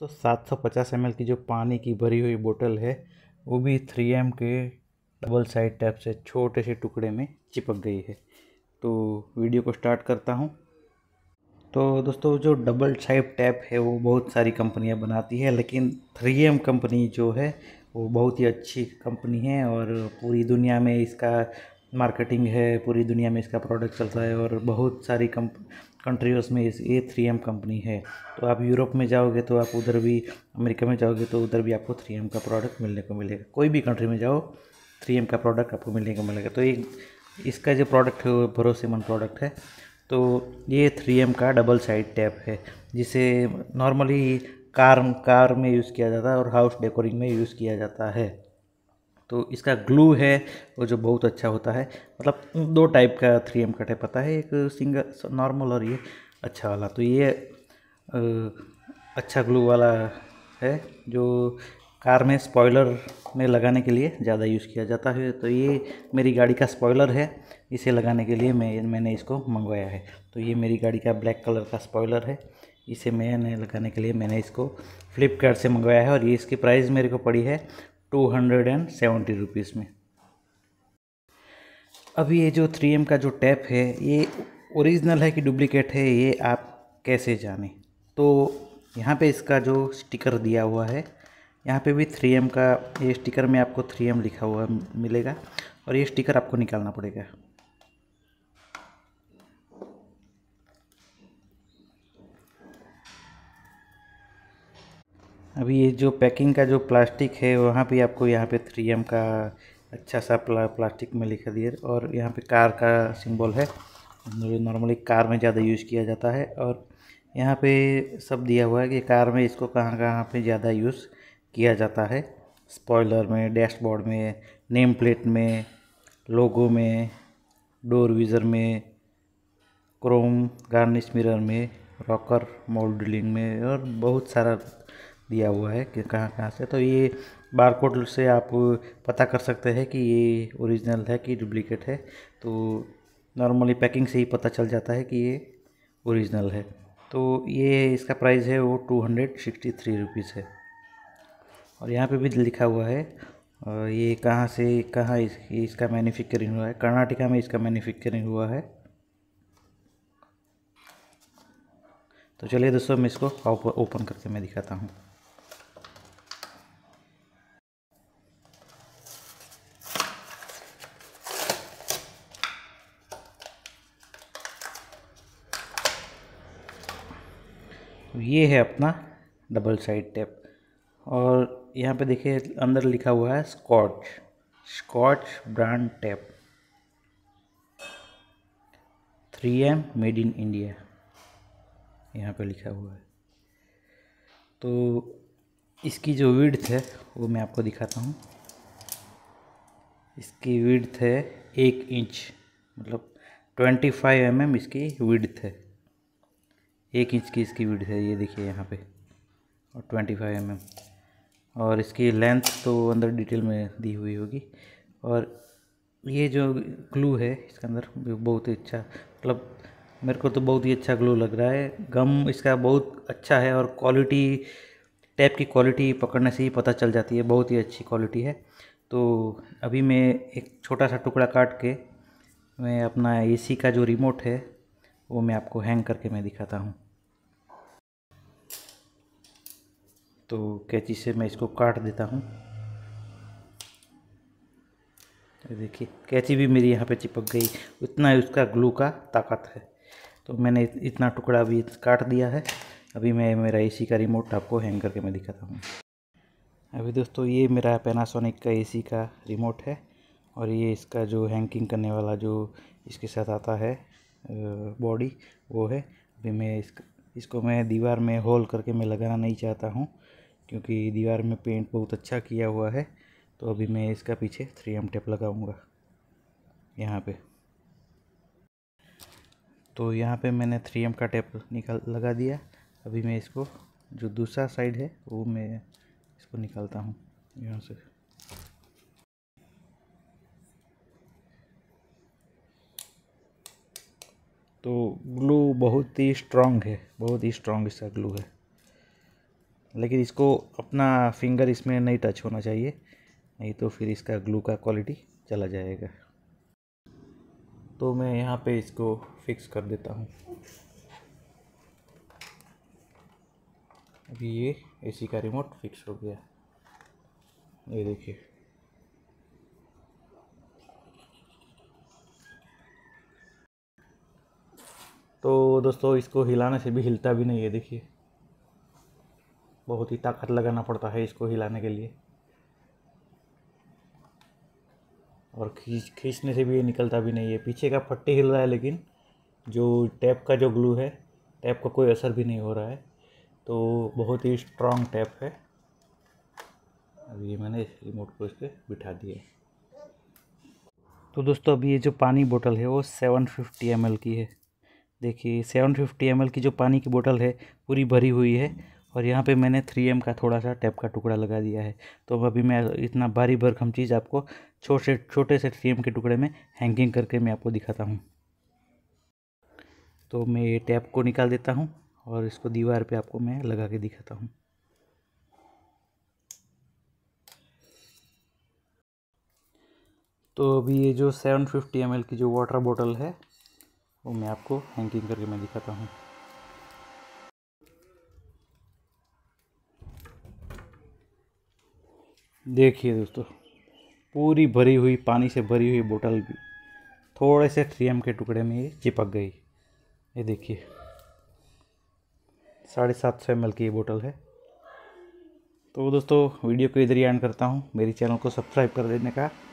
तो 750 ml की जो पानी की भरी हुई बोतल है वो भी 3M के डबल साइड टैप से छोटे से टुकड़े में चिपक गई है तो वीडियो को स्टार्ट करता हूँ तो दोस्तों जो डबल साइड टैप है वो बहुत सारी कंपनियाँ बनाती है लेकिन 3M कंपनी जो है वो बहुत ही अच्छी कंपनी है और पूरी दुनिया में इसका मार्केटिंग है पूरी दुनिया में इसका प्रोडक्ट चलता है और बहुत सारी कम कंट्रीज़ में इस ए थ्री एम कंपनी है तो आप यूरोप में जाओगे तो आप उधर भी अमेरिका में जाओगे तो उधर भी आपको थ्री एम का प्रोडक्ट मिलने को मिलेगा कोई भी कंट्री में जाओ थ्री एम का प्रोडक्ट आपको मिलने को मिलेगा तो एक इसका जो प्रोडक्ट है वो भरोसेमंद प्रोडक्ट है तो ये थ्री एम का डबल साइड टैप है जिसे नॉर्मली कार कार में यूज़ किया जाता है और हाउस डेकोरिंग में यूज़ किया जाता है तो इसका ग्लू है वो जो बहुत अच्छा होता है मतलब दो टाइप का थ्री एम कट है पता है एक सिंगल नॉर्मल और ये अच्छा वाला तो ये अच्छा ग्लू वाला है जो कार में स्पॉइलर में लगाने के लिए ज़्यादा यूज़ किया जाता है तो ये मेरी गाड़ी का स्पॉइलर है इसे लगाने के लिए मैं मैंने इसको मंगवाया है तो ये मेरी गाड़ी का ब्लैक कलर का स्पॉइलर है इसे मैंने लगाने के लिए मैंने इसको फ्लिपकार्ट से मंगवाया है और ये इसकी प्राइस मेरे को पड़ी है two hundred and seventy rupees में अब ये जो थ्री एम का जो टैप है ये ओरिजिनल है कि डुप्लीकेट है ये आप कैसे जाने तो यहाँ पे इसका जो स्टिकर दिया हुआ है यहाँ पे भी थ्री एम का ये स्टिकर में आपको थ्री एम लिखा हुआ मिलेगा और ये स्टिकर आपको निकालना पड़ेगा अभी ये जो पैकिंग का जो प्लास्टिक है वहाँ भी आपको यहाँ पे थ्री एम का अच्छा सा प्ला, प्लास्टिक में लिखा दिया और यहाँ पे कार का सिंबल है जो मतलब नॉर्मली कार में ज़्यादा यूज़ किया जाता है और यहाँ पे सब दिया हुआ है कि कार में इसको कहाँ कहाँ पे ज़्यादा यूज़ किया जाता है स्पॉयलर में डैशबोर्ड में नेम प्लेट में लोगो में डोर विज़र में क्रोम गार्निश मिरर में रॉकर मोल्डलिंग में और बहुत सारा दिया हुआ है कि कहाँ कहाँ से तो ये बार कोड से आप पता कर सकते हैं कि ये ओरिजिनल है कि डुप्लीकेट है तो नॉर्मली पैकिंग से ही पता चल जाता है कि ये ओरिजिनल है तो ये इसका प्राइस है वो two hundred sixty three rupees है और यहाँ पे भी लिखा हुआ है और ये कहाँ से कहाँ इस, इसका मैन्युफैक्चरिंग हुआ है कर्नाटका में इसका मैन्युफैक्चरिंग हुआ है तो चलिए दोस्तों मैं इसको ओपन करके मैं दिखाता हूँ तो ये है अपना डबल साइड टेप और यहाँ पे देखिए अंदर लिखा हुआ है scotch scotch brand tape 3M made in India यहाँ पे लिखा हुआ है तो इसकी जो विड्थ है वो मैं आपको दिखाता हूँ इसकी विड्थ है एक इंच मतलब 25 फाइव mm इसकी विड्थ है एक इंच की इसकी वीडियो है ये देखिए यहाँ पे और ट्वेंटी फाइव एम और इसकी लेंथ तो अंदर डिटेल में दी हुई होगी और ये जो ग्लू है इसके अंदर बहुत ही अच्छा मतलब मेरे को तो बहुत ही अच्छा ग्लू लग रहा है गम इसका बहुत अच्छा है और क्वालिटी टैप की क्वालिटी पकड़ने से ही पता चल जाती है बहुत ही अच्छी क्वालिटी है तो अभी मैं एक छोटा सा टुकड़ा काट के मैं अपना एसी का जो रिमोट है वो मैं आपको हैंग करके मैं दिखाता हूँ तो कैची से मैं इसको काट देता हूँ देखिए कैची भी मेरी यहाँ पे चिपक गई उतना ही उसका ग्लू का ताकत है तो मैंने इतना टुकड़ा भी काट दिया है अभी मैं मेरा एसी का रिमोट आपको हैंग करके मैं दिखाता हूँ अभी दोस्तों ये मेरा पैनासोनिक का एसी का रिमोट है और ये इसका जो हैंकिंग करने वाला जो इसके साथ आता है बॉडी वो है अभी मैं इस इसको मैं दीवार में होल करके मैं लगाना नहीं चाहता हूँ क्योंकि दीवार में पेंट बहुत अच्छा किया हुआ है तो अभी मैं इसका पीछे थ्री एम टेप लगाऊँगा यहाँ पे तो यहाँ पे मैंने थ्री एम का टेप निकाल लगा दिया अभी मैं इसको जो दूसरा साइड है वो मैं इसको निकालता हूँ यहाँ से तो ग्लू बहुत ही स्ट्रांग है बहुत ही स्ट्रांग इसका ग्लू है लेकिन इसको अपना फिंगर इसमें नहीं टच होना चाहिए नहीं तो फिर इसका ग्लू का क्वालिटी चला जाएगा तो मैं यहाँ पे इसको फिक्स कर देता हूँ अभी ये एसी का रिमोट फिक्स हो गया ये देखिए तो दोस्तों इसको हिलाने से भी हिलता भी नहीं है देखिए बहुत ही ताकत लगाना पड़ता है इसको हिलाने के लिए और खींच खींचने से भी ये निकलता भी नहीं है पीछे का पट्टी हिल रहा है लेकिन जो टैप का जो ग्लू है टैप का कोई असर भी नहीं हो रहा है तो बहुत ही स्ट्रॉन्ग टैप है अभी ये मैंने इस रिमोट को इस पर बिठा दिया तो दोस्तों अभी ये जो पानी बोतल है वो सेवन फिफ्टी एम की है देखिए सेवन फिफ्टी एम की जो पानी की बोतल है पूरी भरी हुई है और यहाँ पे मैंने थ्री एम का थोड़ा सा टैप का टुकड़ा लगा दिया है तो अभी मैं इतना भारी भरखम चीज़ आपको छोटे छोटे से थ्री एम के टुकड़े में हैंगिंग करके मैं आपको दिखाता हूँ तो मैं ये टैप को निकाल देता हूँ और इसको दीवार पर आपको मैं लगा के दिखाता हूँ तो अभी ये जो सेवन फिफ्टी एम की जो वाटर बोतल है वो मैं आपको हैंगिंग करके मैं दिखाता हूँ देखिए दोस्तों पूरी भरी हुई पानी से भरी हुई बोतल भी थोड़े से थ्री के टुकड़े में ये चिपक गई ये देखिए साढ़े सात सौ एम की ये बोतल है तो दोस्तों वीडियो को इधर ही एंड करता हूँ मेरी चैनल को सब्सक्राइब कर देने का